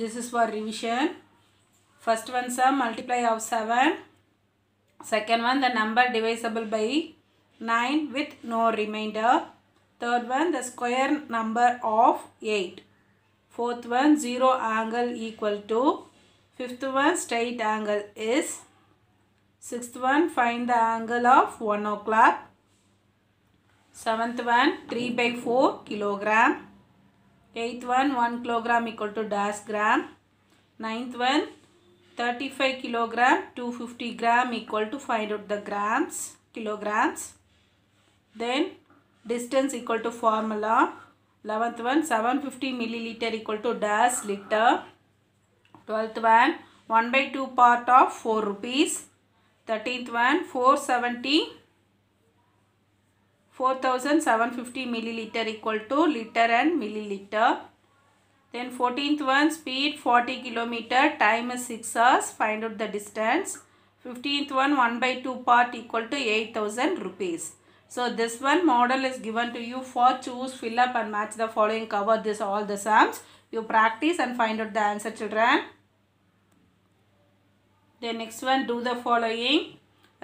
This is for revision. First one sum multiply of 7. Second one the number divisible by 9 with no remainder. Third one the square number of 8. Fourth one 0 angle equal to. Fifth one straight angle is. Sixth one find the angle of 1 o'clock. Seventh one 3 by 4 kilogram. eighth one 1 kilogram equal to dash gram ninth one 35 kilogram 250 gram equal to find out the grams kilograms then distance equal to formula 11th one 750 milliliter equal to dash liter 12th one 1 by 2 part of 4 rupees 13th one 470 4750 milliliter equal to liter and milliliter. Then 14th one speed 40 kilometer time is 6 hours find out the distance. 15th one 1 by 2 part equal to 8000 rupees. So this one model is given to you for choose fill up and match the following cover this all the sums. You practice and find out the answer children. Then next one do the following.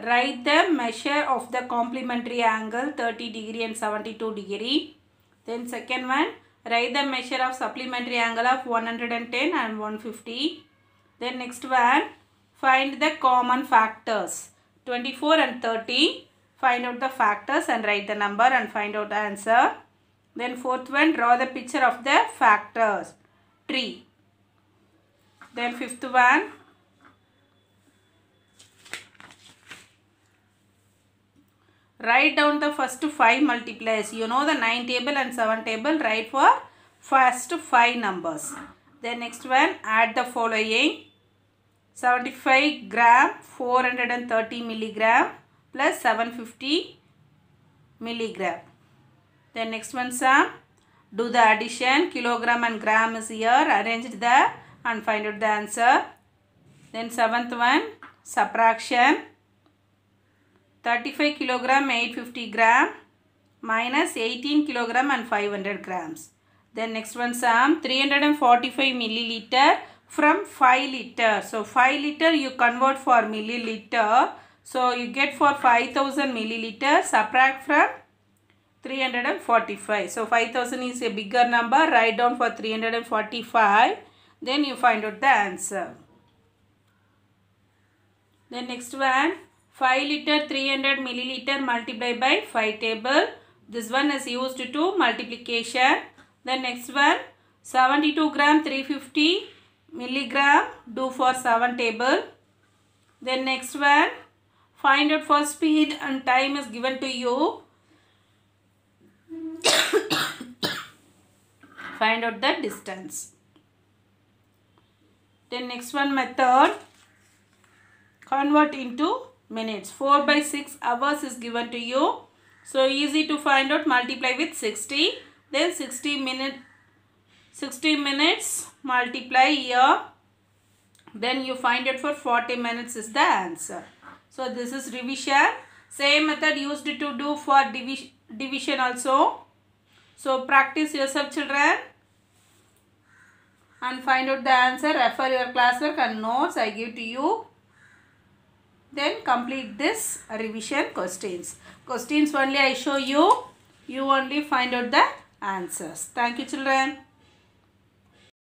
Write the measure of the complementary angle 30 degree and 72 degree. Then second one, write the measure of supplementary angle of 110 and 150. Then next one, find the common factors 24 and 30. Find out the factors and write the number and find out the answer. Then fourth one, draw the picture of the factors. Tree. Then fifth one, write down the first 5 multipliers. You know the 9 table and 7 table, write for first 5 numbers. Then next one, add the following. 75 gram, 430 milligram plus 750 milligram. Then next one sum. Do the addition. Kilogram and gram is here. Arrange the and find out the answer. Then seventh one, subtraction. 35 kilogram 850 gram minus 18 kilogram and 500 grams. Then next one sum 345 milliliter from 5 liter. So 5 liter you convert for milliliter. So you get for 5000 milliliter subtract from 345. So 5000 is a bigger number. Write down for 345. Then you find out the answer. Then next one 5 liter 300 milliliter multiply by 5 table. This one is used to multiplication. The next one 72 gram 350 milligram do for 7 table. Then next one find out for speed and time is given to you. find out the distance. Then next one method convert into minutes. 4 by 6 hours is given to you. So easy to find out multiply with 60. Then 60 minute 60 minutes multiply here. Then you find it for 40 minutes is the answer. So this is revision. Same method used to do for divi division also. So practice yourself children and find out the answer. Refer your classwork and notes I give to you. Then complete this revision questions. Questions only I show you. You only find out the answers. Thank you children.